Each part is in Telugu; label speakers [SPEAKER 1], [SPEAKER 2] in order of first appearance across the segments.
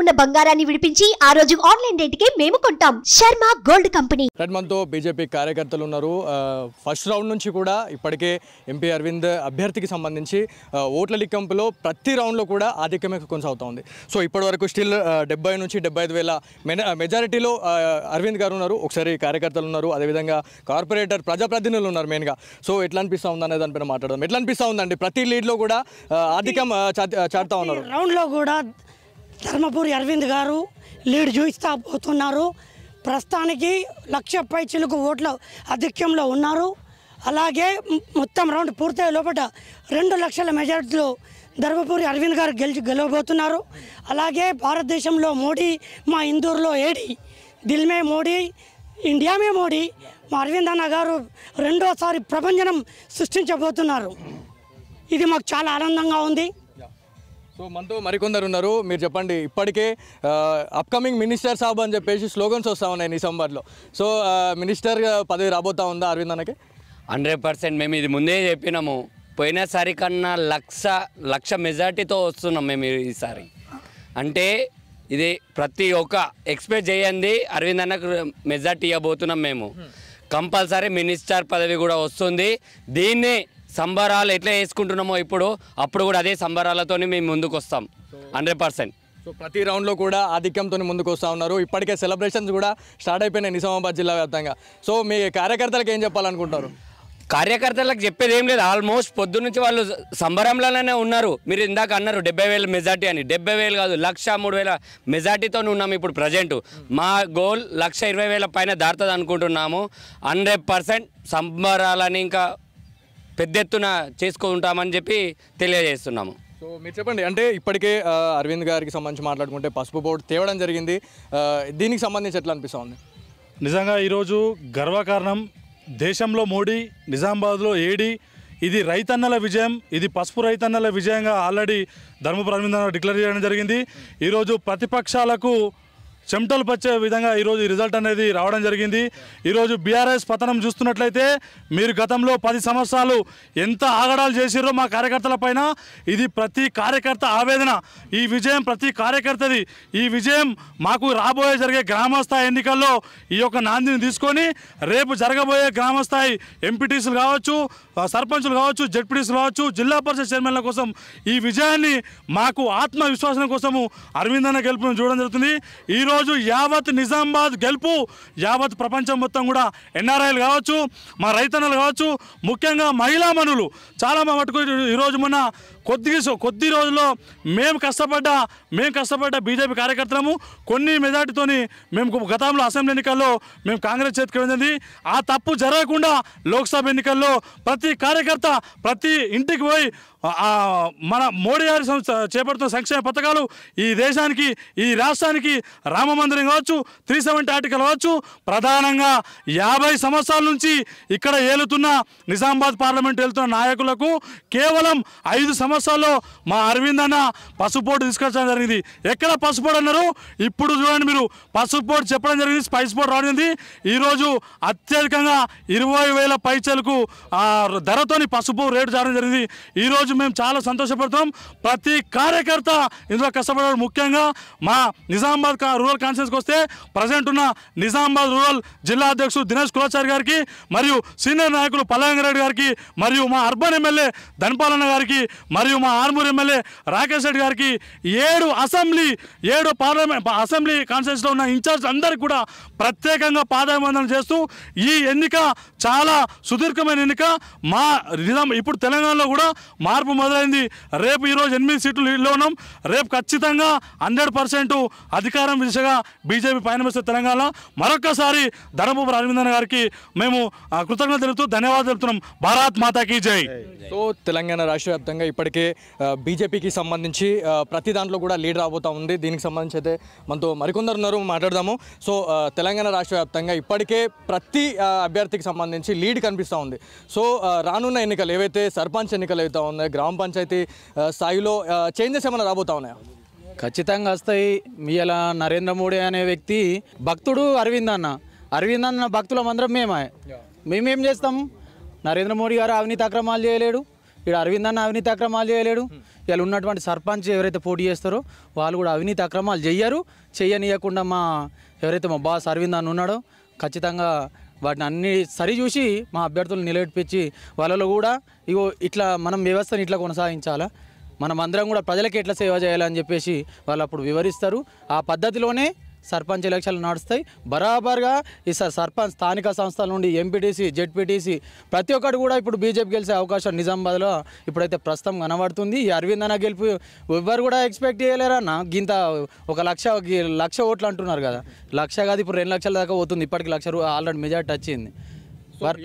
[SPEAKER 1] ఉన్న బంగారాన్ని విడిపించి
[SPEAKER 2] ఆ రోజు ఆన్లైన్ రేటుకే మేము కొంటాం Sharma gold company red month BJP కార్యకర్తలు ఉన్నారు ఫస్ట్ రౌండ్ నుంచి కూడా ఇప్పటికే ఎంపీ అరవింద్ అభ్యర్థికి సంబంధించి ఓట్ల లిక్కింపులో ప్రతి రౌండ్లో కూడా ఆధిక్యమే కొనసాగుతూ ఉంది సో ఇప్పటి వరకు స్టిల్ డెబ్బై నుంచి డెబ్బై ఐదు వేల మెజారిటీలో అరవింద్ గారు ఉన్నారు ఒకసారి కార్యకర్తలు ఉన్నారు అదేవిధంగా కార్పొరేటర్ ప్రజాప్రతినిధులు ఉన్నారు మెయిన్గా సో ఎట్లా అనిపిస్తూ ఉందనే దానిపైన మాట్లాడదాం ఎట్లా అనిపిస్తూ ఉందండి ప్రతి లీడ్లో కూడా ఆధిక్యం చాటుతూ ఉన్నారు
[SPEAKER 3] రౌండ్లో కూడా ధర్మపురి అరవింద్ గారు లీడ్ చూపిస్తా పోతున్నారు ప్రస్తుతానికి లక్ష పై చిలుకు ఓట్ల ఆధిక్యంలో ఉన్నారు అలాగే మొత్తం రౌండ్ పూర్తయ్యే లోపల రెండు లక్షల మెజార్టీలో ధర్మపురి అరవింద్ గారు గెలిచి గెలవబోతున్నారు అలాగే భారతదేశంలో మోడీ మా ఇందూరులో ఏడి దిల్మే మోడీ ఇండియామే మోడీ మా అరవింద్ అన్న గారు రెండోసారి ప్రభంజనం సృష్టించబోతున్నారు ఇది మాకు చాలా ఆనందంగా ఉంది
[SPEAKER 2] సో మనతో మరికొందరు ఉన్నారు మీరు చెప్పండి ఇప్పటికే అప్కమింగ్ మినిస్టర్ సాబ్ అని చెప్పేసి స్లోగన్స్ వస్తూ ఉన్నాయి డిసెంబర్లో సో
[SPEAKER 3] మినిస్టర్ పదవి రాబోతా ఉందా అరవింద్ అన్నకి హండ్రెడ్ పర్సెంట్ మేము ఇది ముందే చెప్పినాము పోయినసారి కన్నా లక్ష లక్ష మెజార్టీతో వస్తున్నాం మేము ఈసారి అంటే ఇది ప్రతి ఒక్క ఎక్స్పెక్ట్ చేయండి అరవింద్ అన్నకు మెజార్టీ ఇవ్వబోతున్నాం మేము కంపల్సరీ మినిస్టర్ పదవి కూడా వస్తుంది దీన్నే సంబరాలు ఎట్లా వేసుకుంటున్నామో ఇప్పుడు అప్పుడు కూడా అదే సంబరాలతో మేము ముందుకు వస్తాం హండ్రెడ్ పర్సెంట్
[SPEAKER 2] సో ప్రతి రౌండ్లో కూడా ఆధిక్యంతో ముందుకు వస్తూ ఉన్నారు ఇప్పటికే సెలబ్రేషన్స్ కూడా స్టార్ట్ అయిపోయినాయి నిజామాబాద్ జిల్లా వ్యాప్తంగా
[SPEAKER 3] సో మీ కార్యకర్తలకు ఏం చెప్పాలనుకుంటారు కార్యకర్తలకు చెప్పేది ఏం లేదు ఆల్మోస్ట్ పొద్దు వాళ్ళు సంబరంలోనే ఉన్నారు మీరు ఇందాక అన్నారు డెబ్బై వేల మెజార్టీ అని డెబ్బై వేలు కాదు లక్ష మూడు వేల మెజార్టీతో ఉన్నాము ఇప్పుడు ప్రజెంట్ మా గోల్ లక్ష ఇరవై వేల పైన దారుతుంది అనుకుంటున్నాము హండ్రెడ్ పర్సెంట్ సంబరాలని ఇంకా పెద్ద ఎత్తున చేసుకుంటామని చెప్పి తెలియజేస్తున్నాము సో
[SPEAKER 2] మీరు చెప్పండి అంటే ఇప్పటికే అరవింద్ గారికి సంబంధించి మాట్లాడుకుంటే పసుపు బోర్డు తేవడం జరిగింది దీనికి సంబంధించి ఎట్లా అనిపిస్తుంది
[SPEAKER 3] నిజంగా ఈరోజు
[SPEAKER 4] గర్వకారణం దేశంలో మోడీ నిజామాబాద్లో ఏడి ఇది రైతన్నల విజయం ఇది పసుపు రైతన్నల విజయంగా ఆల్రెడీ ధర్మ అరవింద్ డిక్లేర్ చేయడం జరిగింది ఈరోజు ప్రతిపక్షాలకు చెమటలు పచ్చే విధంగా ఈరోజు రిజల్ట్ అనేది రావడం జరిగింది ఈరోజు బీఆర్ఎస్ పతనం చూస్తున్నట్లయితే మీరు గతంలో పది సంవత్సరాలు ఎంత ఆగడాలు చేసిర్రో మా కార్యకర్తల పైన ఇది ప్రతి కార్యకర్త ఆవేదన ఈ విజయం ప్రతి కార్యకర్తది ఈ విజయం మాకు రాబోయే జరిగే గ్రామస్థాయి ఎన్నికల్లో ఈ యొక్క నాందిని తీసుకొని రేపు జరగబోయే గ్రామస్థాయి ఎంపీటీసీలు కావచ్చు సర్పంచులు కావచ్చు జడ్పీటీసీలు కావచ్చు జిల్లా పరిషత్ చైర్మన్ల కోసం ఈ విజయాన్ని మాకు ఆత్మవిశ్వాసం కోసము అరవిందన్న గెలుపును చూడడం జరుగుతుంది ఈరోజు ఈరోజు యావత్ నిజామాబాద్ గెలుపు యావత్ ప్రపంచం మొత్తం కూడా ఎన్ఆర్ఐలు కావచ్చు మా రైతన్నలు కావచ్చు ముఖ్యంగా మహిళా మనులు చాలా మటుకు ఈరోజు మొన్న కొద్ది కొద్ది రోజుల్లో మేము కష్టపడ్డ మేము కష్టపడ్డ బీజేపీ కార్యకర్తలము కొన్ని మెజార్టీతోని మేము గతంలో అసెంబ్లీ ఎన్నికల్లో మేము కాంగ్రెస్ చేతికి వెళ్ళింది ఆ తప్పు జరగకుండా లోక్సభ ఎన్నికల్లో ప్రతి కార్యకర్త ప్రతి ఇంటికి పోయి మన మోడీ గారి చేపడుతున్న సంక్షేమ పథకాలు ఈ దేశానికి ఈ రాష్ట్రానికి రామ మందిరం కావచ్చు త్రీ సెవెంటీ ఆర్టికల్ కావచ్చు ప్రధానంగా యాభై సంవత్సరాల నుంచి ఇక్కడ ఏలుతున్న నిజామాబాద్ పార్లమెంట్ వెళ్తున్న నాయకులకు కేవలం ఐదు సంవత్సరాలు సంవత్సరాల్లో మా అరవింద్ అన్న పసుపోటు తీసుకొచ్చడం జరిగింది ఎక్కడ పసుపోటు అన్నారు ఇప్పుడు చూడండి మీరు పసుపోటు చెప్పడం జరిగింది స్పైస్ పోటు రావడం ఈరోజు అత్యధికంగా ఇరవై వేల పైచలకు ధరతోని పసుపు రేటు జారడం జరిగింది ఈరోజు మేము చాలా సంతోషపడతాం ప్రతి కార్యకర్త ఇందులో కష్టపడ్డాడు ముఖ్యంగా మా నిజామాబాద్ రూరల్ కాన్ఫరెన్స్కి వస్తే ప్రజెంట్ ఉన్న నిజామాబాద్ రూరల్ జిల్లా అధ్యక్షుడు దినేష్ కులాచారి గారికి మరియు సీనియర్ నాయకులు పల్లంగరెడ్డి గారికి మరియు మా అర్బన్ ఎమ్మెల్యే ధనపాలన్న గారికి మరియు మా ఆర్మూర్ ఎమ్మెల్యే రాకేష్ రెడ్డి గారికి ఏడు అసెంబ్లీ ఏడు పార్లమెంట్ అసెంబ్లీ కాన్స్టిట్యూన్స్లో ఉన్న ఇన్ఛార్జ్ అందరికీ కూడా ప్రత్యేకంగా పాదాభివందన చేస్తూ ఈ ఎన్నిక చాలా సుదీర్ఘమైన ఎన్నిక మా నిజం ఇప్పుడు తెలంగాణలో కూడా మార్పు మొదలైంది రేపు ఈరోజు ఎనిమిది సీట్లు ఉన్నాం రేపు ఖచ్చితంగా హండ్రెడ్ పర్సెంట్ అధికారం దిశగా బీజేపీ పయనమిస్తే తెలంగాణ మరొక్కసారి ధర్మపురం అరవిందన్
[SPEAKER 2] గారికి మేము కృతజ్ఞత తెలుపుతూ ధన్యవాదాలు తెలుపుతున్నాం భారత్ మాతాకి జై సో తెలంగాణ రాష్ట్ర వ్యాప్తంగా ఇప్పటికే బీజేపీకి సంబంధించి ప్రతి దాంట్లో కూడా లీడర్ అవబోతూ ఉంది దీనికి సంబంధించి అయితే మనతో మరికొందరు ఉన్నారు మాట్లాడదాము సో తెలంగాణ రాష్ట్ర వ్యాప్తంగా ఇప్పటికే ప్రతి అభ్యర్థికి సంబంధించి లీడ్ కనిపిస్తూ ఉంది సో రానున్న ఎన్నికలు ఏవైతే సర్పంచ్ ఎన్నికలు అవుతా ఉన్నాయి గ్రామ పంచాయతీ స్థాయిలో చేంజెస్ ఏమైనా రాబోతా ఉన్నాయా ఖచ్చితంగా వస్తాయి
[SPEAKER 1] మీ అలా నరేంద్ర మోడీ అనే వ్యక్తి భక్తుడు అరవింద్ అన్న అరవింద్ అన్న భక్తులం అందరం మేమే మేమేం చేస్తాం నరేంద్ర మోడీ గారు అవినీతి అక్రమాలు చేయలేడు ఇక్కడ అరవింద్ అన్న అవినీతి అక్రమాలు చేయలేడు ఇలా ఉన్నటువంటి సర్పంచ్ ఎవరైతే పోటీ చేస్తారో వాళ్ళు కూడా అవినీతి అక్రమాలు చెయ్యరు చెయ్యనీయకుండా మా ఎవరైతే మా బాస్ అరవింద్ అన్న ఉన్నాడో ఖచ్చితంగా వాటిని అన్ని సరి చూసి మా అభ్యర్థులు నిలబెట్టిపించి వాళ్ళలో కూడా ఇగో ఇట్లా మనం వ్యవస్థను ఇట్లా కొనసాగించాలా మనం అందరం కూడా ప్రజలకు ఎట్లా సేవ చేయాలని చెప్పేసి వాళ్ళు అప్పుడు వివరిస్తారు ఆ పద్ధతిలోనే సర్పంచ్ ఎలక్షన్లు నడుస్తాయి బరాబర్గా ఈసారి సర్పంచ్ స్థానిక సంస్థల నుండి ఎంపీటీసీ జెడ్పీటీసీ ప్రతి ఒక్కటి కూడా ఇప్పుడు బీజేపీ గెలిచే అవకాశం నిజామాబాద్లో ఇప్పుడైతే ప్రస్తుతం కనబడుతుంది ఈ అరవింద్ అన్న గెలుపు ఎవ్వరు కూడా ఎక్స్పెక్ట్ చేయలేరన్న గింత ఒక లక్ష లక్ష ఓట్లు అంటున్నారు కదా లక్ష కాదు ఇప్పుడు రెండు లక్షల దాకా పోతుంది ఇప్పటికి లక్ష ఆల్రెడీ మెజార్టీ వచ్చింది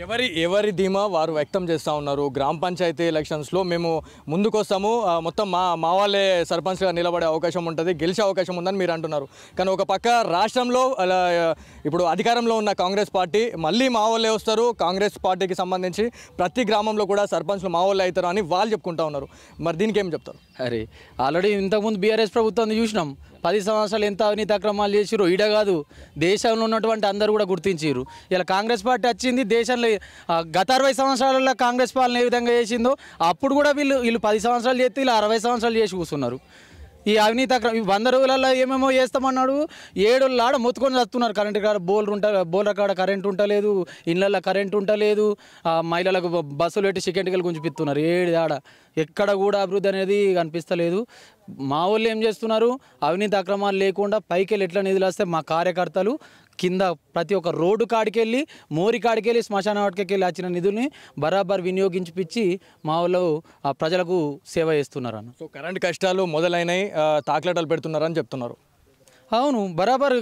[SPEAKER 1] ఎవరి ఎవరి ధీమా వారు వ్యక్తం చేస్తూ ఉన్నారు గ్రామ పంచాయతీ ఎలక్షన్స్లో
[SPEAKER 2] మేము ముందుకొస్తాము మొత్తం మా మా వాళ్ళే సర్పంచ్గా నిలబడే అవకాశం ఉంటుంది గెలిచే అవకాశం ఉందని మీరు అంటున్నారు కానీ ఒక పక్క రాష్ట్రంలో ఇప్పుడు అధికారంలో ఉన్న కాంగ్రెస్ పార్టీ మళ్ళీ మా వస్తారు కాంగ్రెస్ పార్టీకి సంబంధించి ప్రతి గ్రామంలో కూడా సర్పంచ్లు మా వాళ్ళే అవుతారు అని
[SPEAKER 1] వాళ్ళు చెప్పుకుంటా ఉన్నారు మరి దీనికి ఏం చెప్తారు అరే ఆల్రెడీ ఇంతకుముందు బీఆర్ఎస్ ప్రభుత్వాన్ని చూసినాం పది సంవత్సరాలు ఎంత అవినీతి అక్రమాలు చేసిరు ఈడ కాదు దేశంలో ఉన్నటువంటి అందరూ కూడా గుర్తించారు ఇలా కాంగ్రెస్ పార్టీ వచ్చింది దేశంలో గత అరవై సంవత్సరాలలో కాంగ్రెస్ పాలన ఏ విధంగా చేసిందో అప్పుడు కూడా వీళ్ళు వీళ్ళు పది సంవత్సరాలు చేస్తే వీళ్ళు అరవై సంవత్సరాలు చేసి కూర్చున్నారు ఈ అవినీతి వంద రోజులలో ఏమేమో చేస్తామన్నాడు ఏడోళ్ళాడ మొత్తుకొని వస్తున్నారు కరెంటు కాడ బోల్ ఉంట బోల్ కాడ కరెంట్ ఉంటలేదు ఇళ్ళల్లో కరెంట్ ఉంటలేదు మహిళలకు బస్సులు పెట్టి చికెంటికలు గుంజిపిస్తున్నారు ఏడు ఆడ ఎక్కడ కూడా అభివృద్ధి అనేది కనిపిస్తలేదు మా వాళ్ళు ఏం చేస్తున్నారు అవినీతి అక్రమాలు లేకుండా పైకి ఎట్లా నిధులు వస్తే మా కార్యకర్తలు కింద ప్రతి ఒక్క రోడ్డు కాడికి వెళ్ళి మోరి కాడికి వెళ్ళి శ్మశాన వాటికి వెళ్ళి వచ్చిన నిధుల్ని బరాబర్ వినియోగించిపించి మా వాళ్ళు ప్రజలకు సేవ చేస్తున్నారన్న
[SPEAKER 2] సో కరెంట్ కష్టాలు మొదలైనవి తాకిలటలు పెడుతున్నారని చెప్తున్నారు
[SPEAKER 1] అవును బరాబర్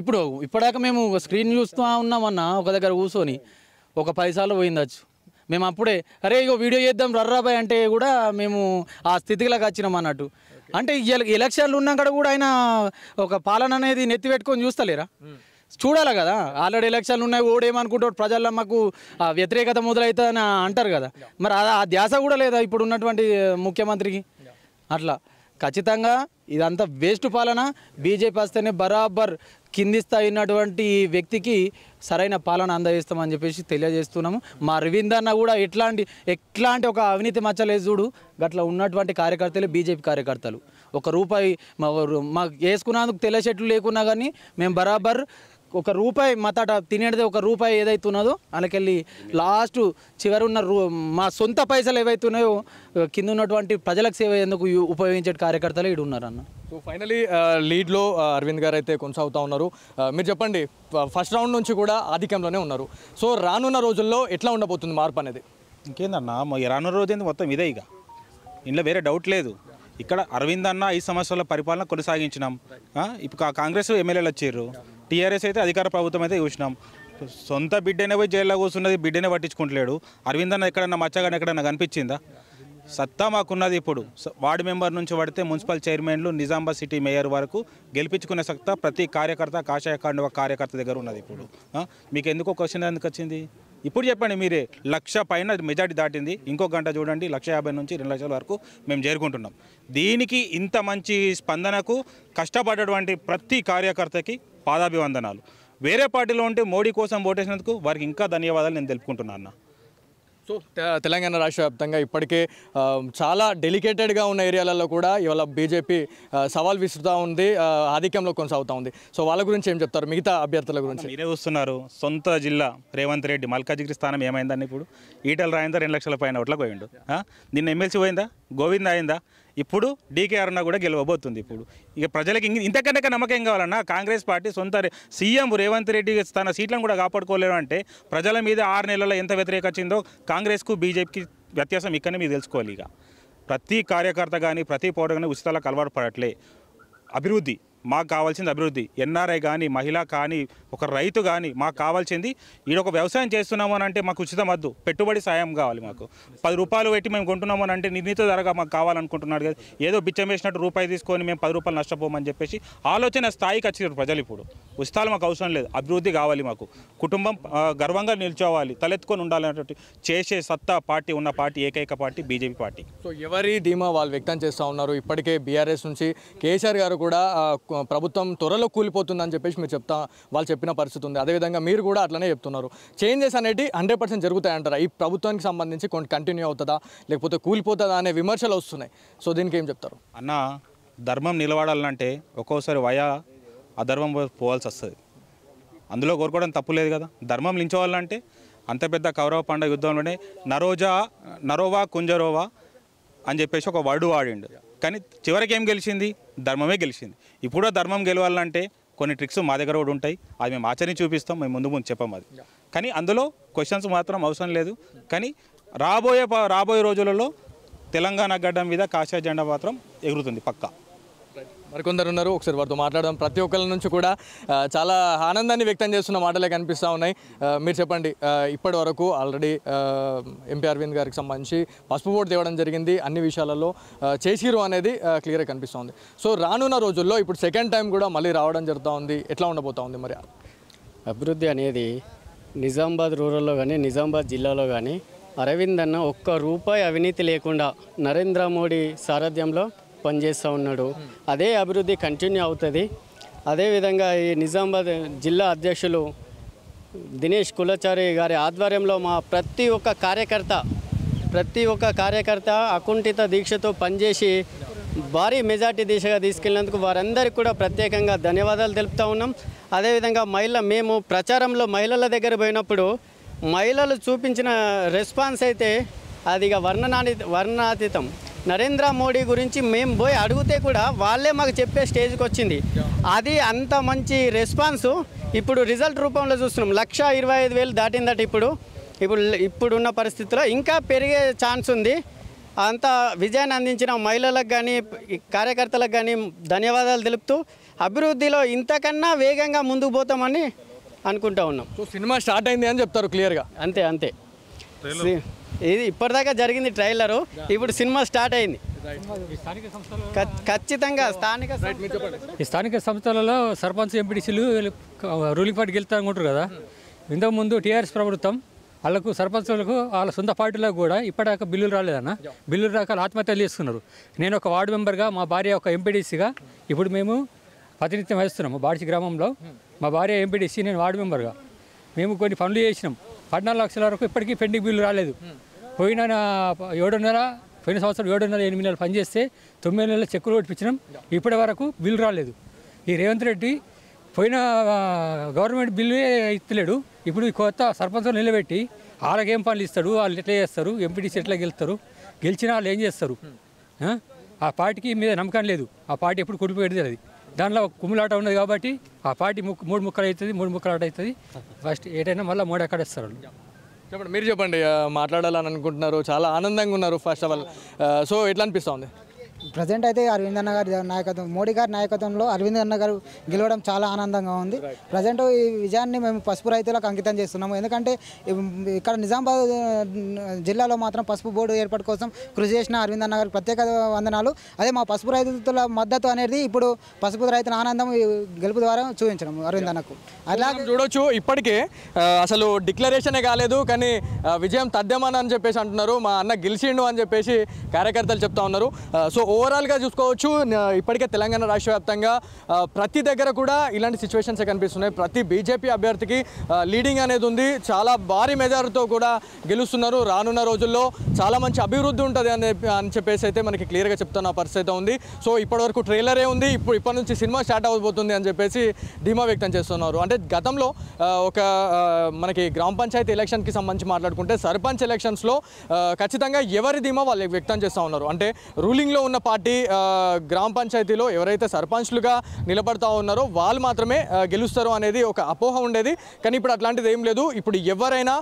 [SPEAKER 1] ఇప్పుడు ఇప్పటిదాకా మేము స్క్రీన్ చూస్తూ ఉన్నామన్న ఒక దగ్గర కూర్చొని ఒక పైసాలు పోయిందచ్చు మేము అప్పుడే అరే ఇగో వీడియో చేద్దాం రర్రాబాయ్ అంటే కూడా మేము ఆ స్థితిలోకి వచ్చినాం అన్నట్టు అంటే ఎలక్షన్లు ఉన్నాక కూడా ఆయన ఒక పాలన అనేది నెత్తి పెట్టుకొని చూస్తలేరా చూడాలి కదా ఆల్రెడీ ఎలక్షన్లు ఉన్నాయి ఓడేమనుకుంటాడు ప్రజల్లో మాకు వ్యతిరేకత మొదలవుతుందని అంటారు కదా మరి ఆ ధ్యాస కూడా లేదా ఇప్పుడు ఉన్నటువంటి ముఖ్యమంత్రికి అట్లా ఖచ్చితంగా ఇదంతా వేస్ట్ పాలన బీజేపీ వస్తేనే బరాబర్ కింది స్థాయి ఉన్నటువంటి వ్యక్తికి సరైన పాలన అందజేస్తామని చెప్పేసి తెలియజేస్తున్నాము మా అరవింద్ అన్న కూడా ఎట్లాంటి ఎట్లాంటి ఒక అవినీతి మచ్చలేదు చూడు గట్లా ఉన్నటువంటి కార్యకర్తలు బీజేపీ కార్యకర్తలు ఒక రూపాయి మా మాకు వేసుకున్నందుకు తెల్ల చెట్లు లేకున్నా కానీ మేము బరాబర్ ఒక రూపాయి మతాట తినేది ఒక రూపాయి ఏదైతే ఉన్నదో అలాకెళ్ళి లాస్ట్ చివరి ఉన్న మా సొంత పైసలు ఏవైతే ఉన్నాయో కింద ఉన్నటువంటి ప్రజలకు సేవ ఎందుకు ఉపయోగించే కార్యకర్తలు ఇడు ఉన్నారన్న
[SPEAKER 2] సో ఫైనలీ లీడ్లో అరవింద్ గారు అయితే కొనసాగుతూ ఉన్నారు మీరు చెప్పండి ఫస్ట్ రౌండ్ నుంచి కూడా ఆధిక్యంలోనే
[SPEAKER 5] ఉన్నారు సో రానున్న రోజుల్లో ఎట్లా ఉండబోతుంది మార్పు అనేది ఇంకేందన్నా రానున్న రోజు మొత్తం ఇదే ఇక ఇంట్లో వేరే డౌట్ లేదు ఇక్కడ అరవింద్ అన్న ఐదు సంవత్సరాల పరిపాలన కొనసాగించినాం ఇప్పుడు కాంగ్రెస్ ఎమ్మెల్యేలు వచ్చారు టీఆర్ఎస్ అయితే అధికార ప్రభుత్వం అయితే చూసినాం సొంత బిడ్డనే పోయి జైల్లో కూర్చున్నది బిడ్డనే పట్టించుకుంటలేడు అరవింద్ అన్న ఎక్కడన్నా మచ్చగానే ఎక్కడన్నా కనిపించిందా సత్తా మాకున్నది ఇప్పుడు వార్డు మెంబర్ నుంచి పడితే మున్సిపల్ చైర్మన్లు నిజామాబాద్ సిటీ మేయర్ వరకు గెలిపించుకునే సత్తా ప్రతి కార్యకర్త కాషాయ కార్యకర్త దగ్గర ఉన్నది ఇప్పుడు మీకు ఎందుకు క్వశ్చన్ ఎందుకు వచ్చింది ఇప్పుడు చెప్పండి మీరే లక్ష పైన మెజార్టీ దాటింది ఇంకో గంట చూడండి లక్ష యాభై నుంచి రెండు లక్షల వరకు మేము చేరుకుంటున్నాం దీనికి ఇంత మంచి స్పందనకు కష్టపడేటువంటి ప్రతి కార్యకర్తకి పాదాభివందనాలు వేరే పార్టీలో ఉంటే మోడీ కోసం ఓటేసినందుకు వారికి ఇంకా ధన్యవాదాలు నేను తెలుపుకుంటున్నాను
[SPEAKER 2] సో తెలంగాణ రాష్ట్ర వ్యాప్తంగా ఇప్పటికే చాలా డెలికేటెడ్గా ఉన్న ఏరియాలలో కూడా ఇవాళ బీజేపీ సవాల్ విసురుతూ ఉంది
[SPEAKER 5] ఆధిక్యంలో కొనసాగుతూ ఉంది సో వాళ్ళ గురించి ఏం చెప్తారు మిగతా అభ్యర్థుల గురించి మీరే వస్తున్నారు సొంత జిల్లా రేవంత్ రెడ్డి మల్కాజిగిరి స్థానం ఏమైందని ఇప్పుడు ఈటల రాయిందా రెండు లక్షల పైన ఓట్లకు పోయిండు నిన్న ఎమ్మెల్సీ పోయిందా గోవింద్ అయిందా ఇప్పుడు డీకే అరుణ కూడా గెలవబోతుంది ఇప్పుడు ఇక ప్రజలకి ఇంతకన్నా నమ్మకం కావాలన్నా కాంగ్రెస్ పార్టీ సొంత సీఎం రేవంత్ రెడ్డి తన సీట్లను కూడా కాపాడుకోలేరు అంటే ప్రజల మీద ఆరు నెలల్లో ఎంత వ్యతిరేకత వచ్చిందో కాంగ్రెస్కు బీజేపీకి వ్యత్యాసం ఇక్కడనే మీరు తెలుసుకోవాలి ఇక ప్రతి కార్యకర్త కానీ ప్రతి పౌరుడు కానీ ఉచితాలకు అలవాటు పడట్లే అభివృద్ధి మాకు కావాల్సింది అభివృద్ధి ఎన్ఆర్ఐ కానీ మహిళ కానీ ఒక రైతు కానీ మాకు కావాల్సింది ఈడొక వ్యవసాయం అని అంటే మాకు ఉచితం వద్దు పెట్టుబడి సాయం కావాలి మాకు పది రూపాయలు పెట్టి మేము అని అంటే నిర్ణీత ధరగా మాకు కావాలనుకుంటున్నాడు కదా ఏదో బిచ్చం వేసినట్టు రూపాయి తీసుకొని మేము పది రూపాయలు నష్టపోమని చెప్పేసి ఆలోచన స్థాయికి వచ్చారు ప్రజలు ఇప్పుడు ఉచితాలు మాకు అవసరం లేదు అభివృద్ధి కావాలి మాకు కుటుంబం గర్వంగా నిల్చోవాలి తలెత్తుకొని ఉండాలనేటువంటి చేసే సత్తా పార్టీ ఉన్న పార్టీ ఏకైక పార్టీ బీజేపీ పార్టీ
[SPEAKER 2] సో ఎవరి ధీమా వాళ్ళు వ్యక్తం చేస్తూ ఉన్నారు ఇప్పటికే బీఆర్ఎస్ నుంచి కేసీఆర్ గారు కూడా ప్రభుత్వం త్వరలో కూలిపోతుందని చెప్పేసి మీరు చెప్తా వాళ్ళు చెప్పిన పరిస్థితి ఉంది అదేవిధంగా మీరు కూడా అట్లనే చెప్తున్నారు చేంజెస్ అనేవి హండ్రెడ్ పర్సెంట్ జరుగుతాయంటారా ఈ ప్రభుత్వానికి సంబంధించి కొన్ని కంటిన్యూ అవుతుందా లేకపోతే
[SPEAKER 5] కూలిపోతుందా అనే విమర్శలు వస్తున్నాయి సో దీనికి ఏం చెప్తారు అన్న ధర్మం నిలబడాలంటే ఒక్కోసారి వయా అధర్మం పోవాల్సి వస్తుంది అందులో కోరుకోవడం తప్పు లేదు కదా ధర్మం లించవాలంటే అంత పెద్ద కౌరవ పండుగ యుద్ధంలోనే నరోజా నరోవా కుంజరోవా అని చెప్పేసి ఒక వర్డ్ వాడిండు కానీ చివరికి ఏం గెలిచింది ధర్మమే గెలిచింది ఇప్పుడు ధర్మం గెలవాలంటే కొన్ని ట్రిక్స్ మా దగ్గర కూడా ఉంటాయి అది మేము ఆచరణ చూపిస్తాం మేము ముందు ముందు చెప్పాం అది కానీ అందులో క్వశ్చన్స్ మాత్రం అవసరం లేదు కానీ రాబోయే రాబోయే రోజులలో తెలంగాణ గడ్డం మీద కాశీ జెండా మాత్రం ఎగురుతుంది పక్కా మరికొందరు ఉన్నారు ఒకసారి
[SPEAKER 2] వారితో మాట్లాడడం ప్రతి ఒక్కరి నుంచి కూడా చాలా ఆనందాన్ని వ్యక్తం చేస్తున్న మాటలే కనిపిస్తూ ఉన్నాయి మీరు చెప్పండి ఇప్పటి వరకు ఆల్రెడీ ఎంపీ అరవింద్ గారికి సంబంధించి పసుపు ఓటు తేవడం జరిగింది అన్ని విషయాలలో చేసిరు అనేది క్లియర్గా కనిపిస్తుంది సో రానున్న రోజుల్లో ఇప్పుడు సెకండ్
[SPEAKER 3] టైం కూడా మళ్ళీ రావడం జరుగుతూ ఉంది ఎట్లా ఉండబోతూ ఉంది మరి అభివృద్ధి అనేది నిజామాబాద్ రూరల్లో కానీ నిజామాబాద్ జిల్లాలో కానీ అరవింద్ అన్న ఒక్క రూపాయి అవినీతి లేకుండా నరేంద్ర మోడీ సారథ్యంలో పనిచేస్తూ ఉన్నాడు అదే అభివృద్ధి కంటిన్యూ అవుతుంది అదేవిధంగా ఈ నిజామాబాద్ జిల్లా అధ్యక్షులు దినేష్ కులచారి గారి ఆధ్వర్యంలో మా ప్రతి ఒక్క కార్యకర్త ప్రతి ఒక్క కార్యకర్త అకుంఠిత దీక్షతో పనిచేసి భారీ మెజార్టీ దిశగా తీసుకెళ్లినందుకు వారందరికీ కూడా ప్రత్యేకంగా ధన్యవాదాలు తెలుపుతూ ఉన్నాం అదేవిధంగా మహిళ మేము ప్రచారంలో మహిళల దగ్గర పోయినప్పుడు మహిళలు చూపించిన రెస్పాన్స్ అయితే అది ఇక వర్ణనాని వర్ణనాతీతం నరేంద్ర మోడీ గురించి మేము పోయి అడిగితే కూడా వాళ్ళే మాకు చెప్పే స్టేజ్కి వచ్చింది అది అంత మంచి రెస్పాన్స్ ఇప్పుడు రిజల్ట్ రూపంలో చూస్తున్నాం లక్ష ఇరవై ఐదు వేలు ఇప్పుడు ఇప్పుడు ఇప్పుడున్న పరిస్థితిలో ఇంకా పెరిగే ఛాన్స్ ఉంది అంత విజయాన్ని అందించిన మహిళలకు కానీ కార్యకర్తలకు కానీ ధన్యవాదాలు తెలుపుతూ అభివృద్ధిలో ఇంతకన్నా వేగంగా ముందుకు పోతామని అనుకుంటా ఉన్నాం సినిమా స్టార్ట్ అయింది అని చెప్తారు క్లియర్గా అంతే అంతే ఇది ఇప్పటిదాకా జరిగింది ట్రైలరు ఇప్పుడు సినిమా స్టార్ట్ అయింది ఖచ్చితంగా స్థానిక ఈ
[SPEAKER 1] స్థానిక సంస్థలలో సర్పంచ్ ఎంపీటీసీలు రూలింగ్ పార్టీ గెలుస్తా అనుకుంటారు కదా ఇంతకుముందు టీఆర్ఎస్ ప్రభుత్వం వాళ్ళకు సర్పంచులకు వాళ్ళ సొంత పార్టీలకు కూడా ఇప్పటిదాకా బిల్లులు రాలేదన్న బిల్లులు రాక ఆత్మహత్యలు చేసుకున్నారు నేను ఒక వార్డు మెంబర్గా మా భార్య ఒక ఎంపీటీసీగా ఇప్పుడు మేము ప్రాతినిధ్యం వహిస్తున్నాము బాడిసి గ్రామంలో మా భార్య ఎంపీటీసీ నేను వార్డు మెంబర్గా మేము కొన్ని పనులు చేసినాం పద్నాలుగు లక్షల వరకు ఇప్పటికీ పెండింగ్ బిల్లు రాలేదు పోయిన ఏడున్నర పోయిన సంవత్సరం ఏడున్నర ఎనిమిది నెలలు పనిచేస్తే తొమ్మిది నెలల చెక్కులు కొట్టించినాం ఇప్పటి వరకు బిల్లు రాలేదు ఈ రేవంత్ రెడ్డి పోయిన గవర్నమెంట్ బిల్లు ఇస్తలేడు ఇప్పుడు కొత్త సర్పంచ్ నిలబెట్టి వాళ్ళకి ఏం పనులు ఇస్తాడు వాళ్ళు ఎట్లా చేస్తారు ఎంపీటీసీ ఎట్లా గెలుస్తారు గెలిచిన వాళ్ళు ఏం చేస్తారు ఆ పార్టీకి మీద నమ్మకం లేదు ఆ పార్టీ ఎప్పుడు కుడిపోయేది అది దాంట్లో కుమ్ములాట ఉన్నది కాబట్టి ఆ పార్టీ ముక్ మూడు ముక్కలు అవుతుంది మూడు ముక్కలు ఆట అవుతుంది ఫస్ట్ ఏటైనా మళ్ళీ మూడు ఎక్కడేస్తారు
[SPEAKER 2] చెప్పండి మీరు చెప్పండి మాట్లాడాలని అనుకుంటున్నారు చాలా ఆనందంగా ఉన్నారు ఫస్ట్ ఆఫ్ ఆల్ సో ఎట్లా అనిపిస్తుంది
[SPEAKER 1] ప్రజెంట్ అయితే అరవింద్ అన్న గారి నాయకత్వం మోడీ గారి నాయకత్వంలో అరవింద్ అన్న గారు గెలవడం చాలా ఆనందంగా ఉంది ప్రజెంట్ ఈ విజయాన్ని మేము పసుపు రైతులకు అంకితం చేస్తున్నాము ఎందుకంటే ఇక్కడ నిజామాబాద్ జిల్లాలో మాత్రం పసుపు బోర్డు ఏర్పాటు కోసం కృషి చేసిన అరవింద్ అన్న గారి ప్రత్యేక వందనాలు అదే మా పసుపు రైతుల మద్దతు అనేది ఇప్పుడు పసుపు రైతుల ఆనందం గెలుపు ద్వారా చూపించడం అరవింద్ అన్నకు
[SPEAKER 2] అలా చూడొచ్చు ఇప్పటికే అసలు డిక్లరేషనే కాలేదు కానీ విజయం తథ్యమాన అని చెప్పేసి అంటున్నారు మా అన్న గెలిచిండు అని చెప్పేసి కార్యకర్తలు చెప్తా ఉన్నారు సో ఓవరాల్గా చూసుకోవచ్చు ఇప్పటికే తెలంగాణ రాష్ట్ర వ్యాప్తంగా ప్రతి దగ్గర కూడా ఇలాంటి సిచ్యువేషన్స్ కనిపిస్తున్నాయి ప్రతి బీజేపీ అభ్యర్థికి లీడింగ్ అనేది ఉంది చాలా భారీ మెజార్టీతో కూడా గెలుస్తున్నారు రానున్న రోజుల్లో చాలా మంచి అభివృద్ధి ఉంటుంది అనే అని చెప్పేసి అయితే మనకి క్లియర్గా చెప్తున్న పరిస్థితి ఉంది సో ఇప్పటివరకు ట్రైలరే ఉంది ఇప్పుడు ఇప్పటి నుంచి సినిమా స్టార్ట్ అవ్వబోతుంది అని చెప్పేసి ధీమా వ్యక్తం చేస్తున్నారు అంటే గతంలో ఒక మనకి గ్రామ పంచాయతీ ఎలక్షన్కి సంబంధించి మాట్లాడుకుంటే సర్పంచ్ ఎలక్షన్స్లో ఖచ్చితంగా ఎవరి ధీమా వాళ్ళు వ్యక్తం చేస్తూ ఉన్నారు అంటే రూలింగ్లో ఉన్న ఉన్న పార్టీ గ్రామ పంచాయతీలో ఎవరైతే సర్పంచ్లుగా నిలబడతా ఉన్నారో వాళ్ళు మాత్రమే గెలుస్తారు అనేది ఒక అపోహ ఉండేది కానీ ఇప్పుడు అట్లాంటిది ఏం లేదు ఇప్పుడు ఎవరైనా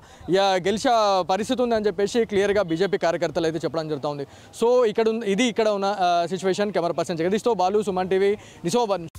[SPEAKER 2] గెలిచే పరిస్థితి ఉందని చెప్పేసి క్లియర్గా బీజేపీ కార్యకర్తలు అయితే చెప్పడం జరుగుతుంది సో ఇక్కడ ఇది ఇక్కడ ఉన్న సిచ్యువేషన్ కెమెరా పర్సన్ జగదీష్తో బాలు సుమన్ టీవీ నిశోభన్